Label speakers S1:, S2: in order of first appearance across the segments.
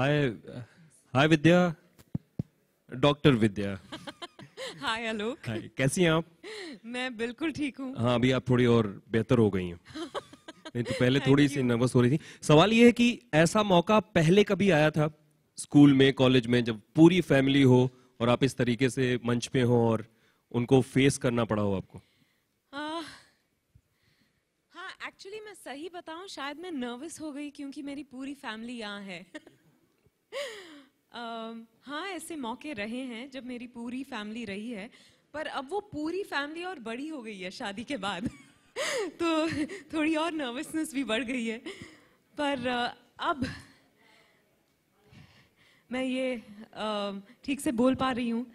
S1: Hi, hi Vidya. Doctor Vidya hi Alok hi कैसी हैं आप मैं बिल्कुल ठीक हूँ हाँ अभी आप थोड़ी और बेहतर हो गई हैं नहीं तो पहले थोड़ी सी नर्वस हो रही थी सवाल ये है कि ऐसा मौका पहले कभी आया था स्कूल में कॉलेज में जब पूरी फैमिली हो और आप इस तरीके से मंच पे हो और उनको फेस करना पड़ा हो आपको हाँ एक्चुअली मैं सही बताऊं शायद मैं नर्वस हो गई क्योंकि मेरी पूरी फैमिली यहाँ है हाँ ऐसे मौके रहे हैं जब मेरी पूरी फैमिली रही है पर अब वो पूरी फैमिली और बड़ी हो गई है शादी के बाद तो थोड़ी और नर्वसनेस भी बढ़ गई है पर अब मैं ये ठीक से बोल पा रही हूँ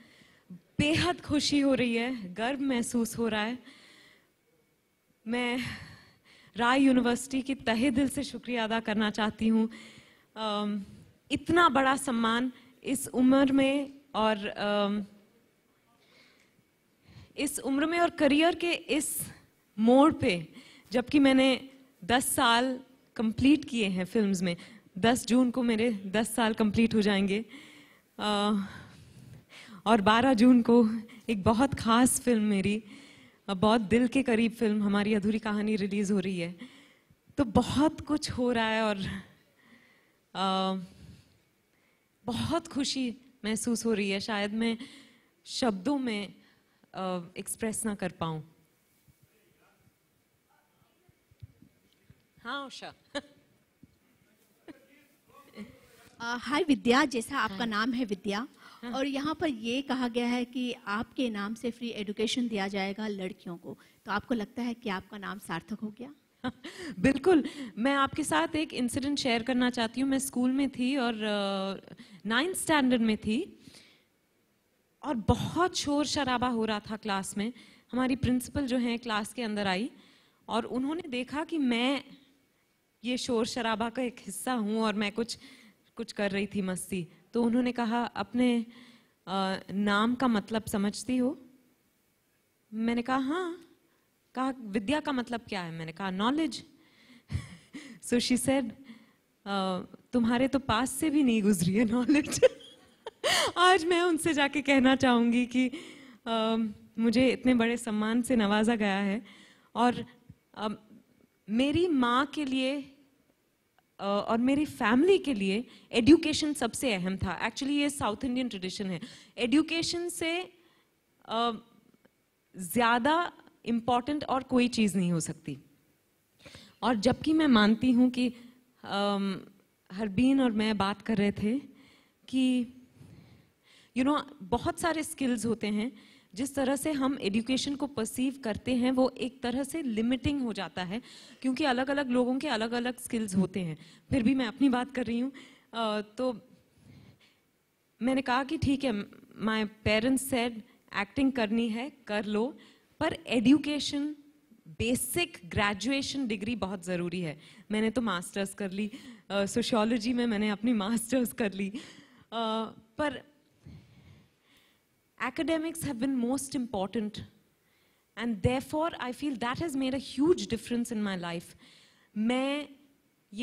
S1: बेहद खुशी हो रही है गर्व महसूस हो रहा है मैं राय यूनिवर्सिटी की तहे दिल से शुक्रिया अदा करना चाहती हूँ इतना बड़ा सम्मान इस उम्र में और इस उम्र में और करियर के इस मोड़ पे जबकि मैंने 10 साल कंप्लीट किए हैं फिल्म्स में 10 जून को मेरे 10 साल कंप्लीट हो जाएंगे और 12 जून को एक बहुत ख़ास फिल्म मेरी बहुत दिल के करीब फिल्म हमारी अधूरी कहानी रिलीज़ हो रही है तो बहुत कुछ हो रहा है और बहुत खुशी महसूस हो रही है शायद मैं शब्दों में एक्सप्रेस ना कर पाऊं हाँ उषा हाय विद्या जैसा आपका नाम है विद्या हाँ। और यहाँ पर ये कहा गया है कि आपके नाम से फ्री एडुकेशन दिया जाएगा लड़कियों को तो आपको लगता है कि आपका नाम सार्थक हो गया बिल्कुल मैं आपके साथ एक इंसिडेंट शेयर करना चाहती हूँ मैं स्कूल में थी और नाइन्थ uh, स्टैंडर्ड में थी और बहुत शोर शराबा हो रहा था क्लास में हमारी प्रिंसिपल जो हैं क्लास के अंदर आई और उन्होंने देखा कि मैं ये शोर शराबा का एक हिस्सा हूँ और मैं कुछ कुछ कर रही थी मस्ती तो उन्होंने कहा अपने नाम का मतलब समझती हो मैंने कहा हाँ कहा विद्या का मतलब क्या है मैंने कहा नॉलेज सो शी सेड तुम्हारे तो पास से भी नहीं गुजरी है नॉलेज आज मैं उनसे जाके कहना चाहूँगी कि uh, मुझे इतने बड़े सम्मान से नवाजा गया है और uh, मेरी माँ के लिए uh, और मेरी फैमिली के लिए एडुकेशन सबसे अहम था एक्चुअली ये साउथ इंडियन ट्रेडिशन है एडुकेशन से ज़्यादा इम्पॉर्टेंट और कोई चीज़ नहीं हो सकती और जबकि मैं मानती हूँ कि हरबीन और मैं बात कर रहे थे कि यू you नो know, बहुत सारे स्किल्स होते हैं जिस तरह से हम एडुकेशन को परसीव करते हैं वो एक तरह से लिमिटिंग हो जाता है क्योंकि अलग अलग लोगों के अलग अलग स्किल्स होते हैं फिर भी मैं अपनी बात कर रही हूँ तो मैंने कहा कि ठीक है माई पेरेंट्स सेड एक्टिंग करनी है कर लो पर एडुकेशन बेसिक ग्रेजुएशन डिग्री बहुत ज़रूरी है मैंने तो मास्टर्स कर ली सोशोलॉजी uh, में मैंने अपनी मास्टर्स कर ली uh, पर academics have most important and and for I feel that has made a huge difference in my life. मैं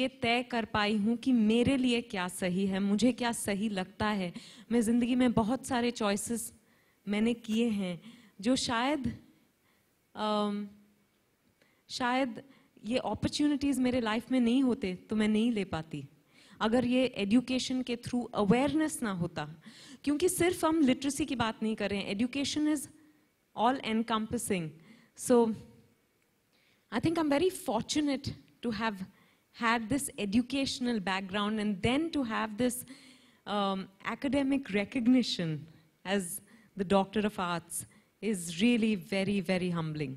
S1: ये तय कर पाई हूँ कि मेरे लिए क्या सही है मुझे क्या सही लगता है मैं ज़िंदगी में बहुत सारे चॉइसेस मैंने किए हैं जो शायद Um, शायद ये अपॉर्चुनिटीज मेरे लाइफ में नहीं होते तो मैं नहीं ले पाती अगर ये एजुकेशन के थ्रू अवेयरनेस ना होता क्योंकि सिर्फ हम लिटरेसी की बात नहीं करें education is all encompassing so I think I am very fortunate to have had this educational background and then to have this academic recognition as the doctor of arts is really very, very humbling.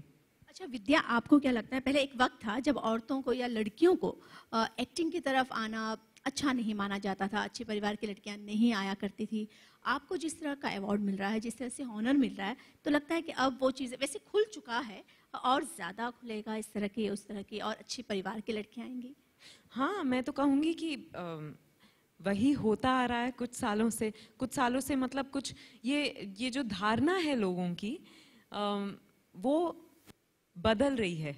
S1: अच्छा विद्या आपको क्या लगता है पहले एक वक्त था जब औरतों को या लड़कियों को एक्टिंग की तरफ आना अच्छा नहीं माना जाता था अच्छे परिवार की लड़कियां नहीं आया करती थी आपको जिस तरह का अवार्ड मिल रहा है जिस तरह से हॉनर मिल रहा है तो लगता है कि अब वो चीज़ वैसे खुल चुका है और ज़्यादा खुलेगा इस तरह की उस तरह की और अच्छे परिवार की लड़कियाँ आएंगी हाँ मैं तो कहूँगी कि आ, वही होता आ रहा है कुछ सालों से कुछ सालों से मतलब कुछ ये ये जो धारणा है लोगों की वो बदल रही है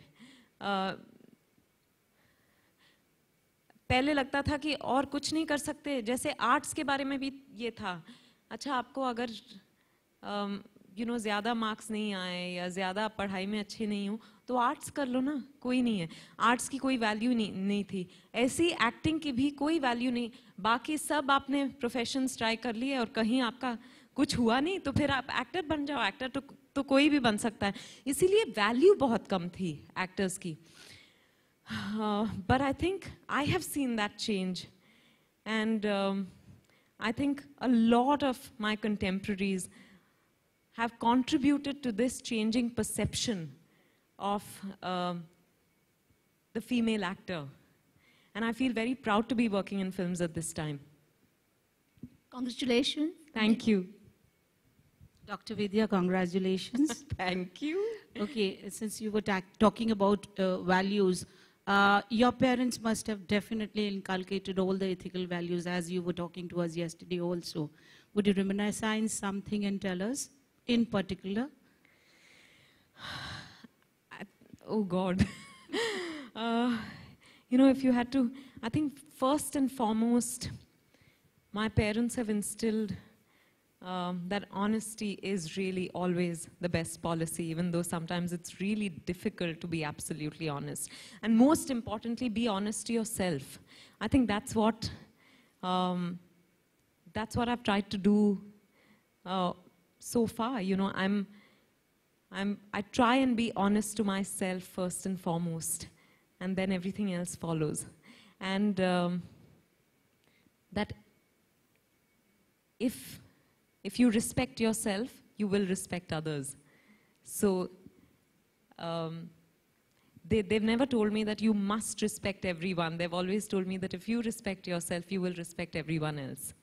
S1: पहले लगता था कि और कुछ नहीं कर सकते जैसे आर्ट्स के बारे में भी ये था अच्छा आपको अगर यू नो ज़्यादा मार्क्स नहीं आए या ज़्यादा पढ़ाई में अच्छे नहीं हो तो आर्ट्स कर लो ना कोई नहीं है आर्ट्स की कोई वैल्यू नहीं नहीं थी ऐसी एक्टिंग की भी कोई वैल्यू नहीं बाकी सब आपने प्रोफेशन ट्राई कर लिए और कहीं आपका कुछ हुआ नहीं तो फिर आप एक्टर बन जाओ एक्टर तो तो कोई भी बन सकता है इसीलिए वैल्यू बहुत कम थी एक्टर्स की but I think I have seen that change and I think a lot of my contemporaries have contributed to this changing perception of um, the female actor. And I feel very proud to be working in films at this time. Congratulations. Thank you. Dr. Vidya, congratulations. Thank you. Okay, since you were talking about uh, values, uh, your parents must have definitely inculcated all the ethical values as you were talking to us yesterday also. Would you reminisce something and tell us in particular? oh God. uh, you know, if you had to, I think first and foremost, my parents have instilled um, that honesty is really always the best policy, even though sometimes it's really difficult to be absolutely honest. And most importantly, be honest to yourself. I think that's what um, that's what I've tried to do uh, so far. You know, I'm I'm, I try and be honest to myself first and foremost, and then everything else follows. And um, that if, if you respect yourself, you will respect others. So um, they, they've never told me that you must respect everyone. They've always told me that if you respect yourself, you will respect everyone else.